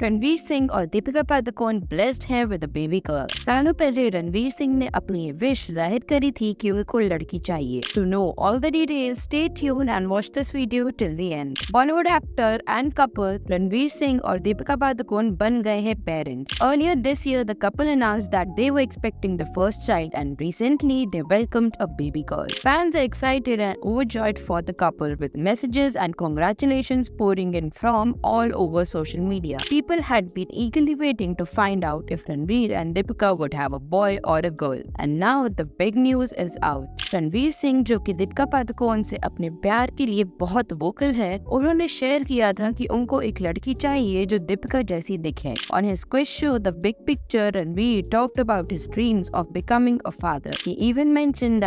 रणवीर सिंह और दीपिका पादुकोण ब्लेस्ड हैं with baby girl सालों पहले रणवीर सिंह ने अपनी विश जाहिर करी थी कि उनको लड़की चाहिए to know all the detail stay tune and watch this video till the end Bollywood actor and couple Ranveer Singh और दीपिका पादुकोण बन गए हैं parents earlier this year the couple announce that they were expecting the first child and recently they welcomed a baby girl fans are excited and overjoyed for the couple with messages and congratulations pouring in from all over social media people had been eagerly waiting to find out if Ranveer and Deepika would have a boy or a girl. And now the big news is out. Ranveer Singh जो कि दीपिका पादुकोण से अपने प्यार के लिए बहुत vocal है उन्होंने शेयर किया था कि उनको एक लड़की चाहिए जो दीपिका जैसी दिखे on his quiz the big picture Ranveer talked about his dreams of becoming a father he even mention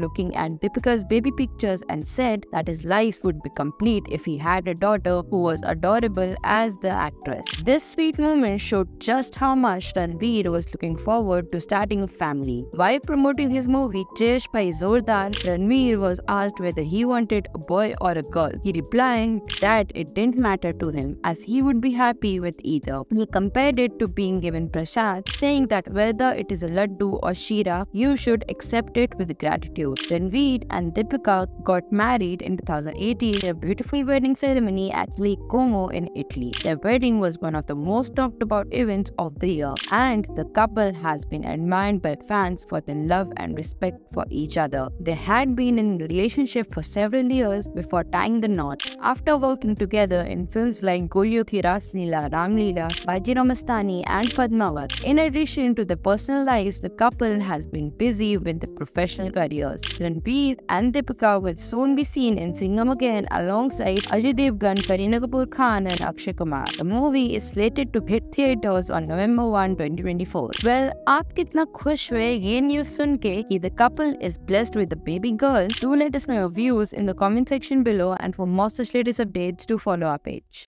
looking at Deepika's baby pictures and said that his life would be complete if he had a daughter who was adorable as the actress this sweet moment showed just how much Ranveer was looking forward to starting a family while promoting his movie chase by Zordar, Ranveer was asked whether he wanted a boy or a girl. He replied that it didn't matter to him as he would be happy with either. He compared it to being given prasad, saying that whether it is a laddu or shira, you should accept it with gratitude. Ranveer and Deepika got married in 2018. a beautiful wedding ceremony at Lake Como in Italy. Their wedding was one of the most talked about events of the year, and the couple has been admired by fans for their love and respect for each each other. They had been in relationship for several years before tying the knot. After working together in films like Golyo Ki Raslila, Ramlila, Baji Ramastani and Padmavat. In addition to their personal lives, the couple has been busy with their professional careers. Ranbir and Deepika will soon be seen in Singham again alongside Ajay Devgan, Kareena Kapoor Khan and Akshay Kumar. The movie is slated to hit theaters on November 1, 2024. Well, आप कितना खुश हुए ये news सुन के कि the couple is blessed with a baby girl, do let us know your views in the comment section below and for more such latest updates do follow our page.